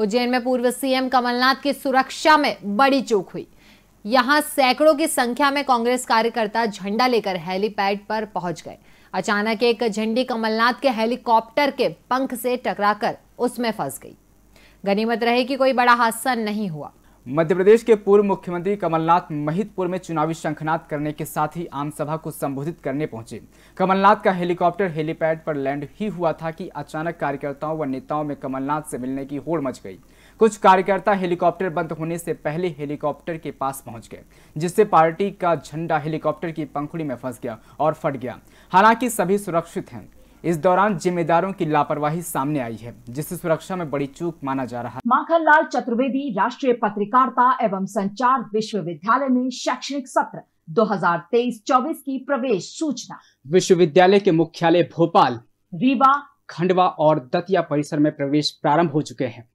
उज्जैन में पूर्व सीएम कमलनाथ की सुरक्षा में बड़ी चूक हुई यहां सैकड़ों की संख्या में कांग्रेस कार्यकर्ता झंडा लेकर हेलीपैड पर पहुंच गए अचानक एक झंडी कमलनाथ के हेलीकॉप्टर के पंख से टकराकर उसमें फंस गई गनीमत रहे कि कोई बड़ा हादसा नहीं हुआ मध्य प्रदेश के पूर्व मुख्यमंत्री कमलनाथ महितपुर में चुनावी शंखनाद करने के साथ ही आम सभा को संबोधित करने पहुंचे कमलनाथ का हेलीकॉप्टर हेलीपैड पर लैंड ही हुआ था कि अचानक कार्यकर्ताओं व नेताओं में कमलनाथ से मिलने की होड़ मच गई कुछ कार्यकर्ता हेलीकॉप्टर बंद होने से पहले हेलीकॉप्टर के पास पहुंच गए जिससे पार्टी का झंडा हेलीकॉप्टर की पंखुड़ी में फंस गया और फट गया हालांकि सभी सुरक्षित हैं इस दौरान जिम्मेदारों की लापरवाही सामने आई है जिसे सुरक्षा में बड़ी चूक माना जा रहा है माखन लाल चतुर्वेदी राष्ट्रीय पत्रकारिता एवं संचार विश्वविद्यालय में शैक्षणिक सत्र 2023-24 की प्रवेश सूचना विश्वविद्यालय के मुख्यालय भोपाल रीवा खंडवा और दतिया परिसर में प्रवेश प्रारंभ हो चुके हैं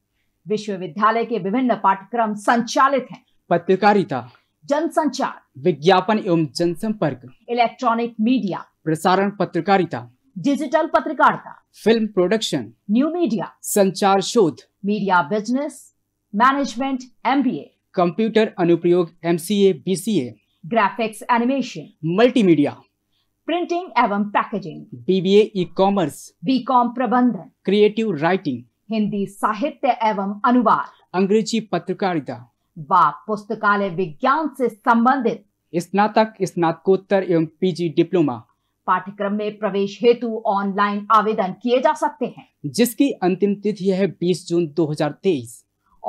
विश्वविद्यालय के विभिन्न पाठ्यक्रम संचालित हैं पत्रकारिता जनसंचार विज्ञापन एवं जनसंपर्क इलेक्ट्रॉनिक मीडिया प्रसारण पत्रकारिता डिजिटल पत्रकारिता फिल्म प्रोडक्शन न्यू मीडिया संचार शोध मीडिया बिजनेस मैनेजमेंट एम कंप्यूटर अनुप्रयोग M C graphics animation multimedia printing एवं packaging BBA E commerce B com प्रबंधन क्रिएटिव राइटिंग हिंदी साहित्य एवं अनुवाद अंग्रेजी पत्रकारिता व पुस्तकालय विज्ञान से संबंधित स्नातक स्नातकोत्तर एवं पीजी डिप्लोमा पाठ्यक्रम में प्रवेश हेतु ऑनलाइन आवेदन किए जा सकते हैं जिसकी अंतिम तिथि है 20 जून 2023।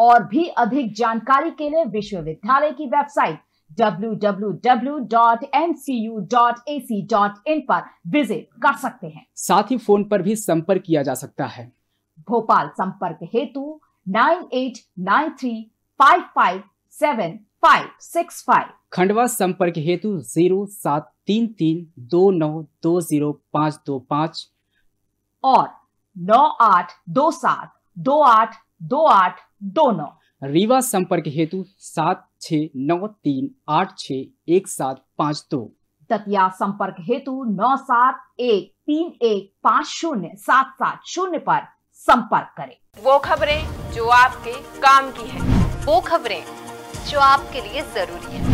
और भी अधिक जानकारी के लिए विश्वविद्यालय की वेबसाइट www.mcu.ac.in पर विजिट कर सकते हैं साथ ही फोन पर भी संपर्क किया जा सकता है भोपाल संपर्क हेतु nine eight nine three five five seven five six five Khandwa संपर्क हेतु जीरो सात तीन तीन दो नौ दो जीरो पाँच दो पाँच और नौ आठ दो सात दो आठ दो आठ दो नौ रीवा संपर्क हेतु सात छ नौ तीन आठ छ एक सात पाँच दो दतिया संपर्क हेतु नौ सात एक तीन एक पाँच शून्य सात सात शून्य पर संपर्क करें वो खबरें जो आपके काम की है वो खबरें जो आपके लिए जरूरी है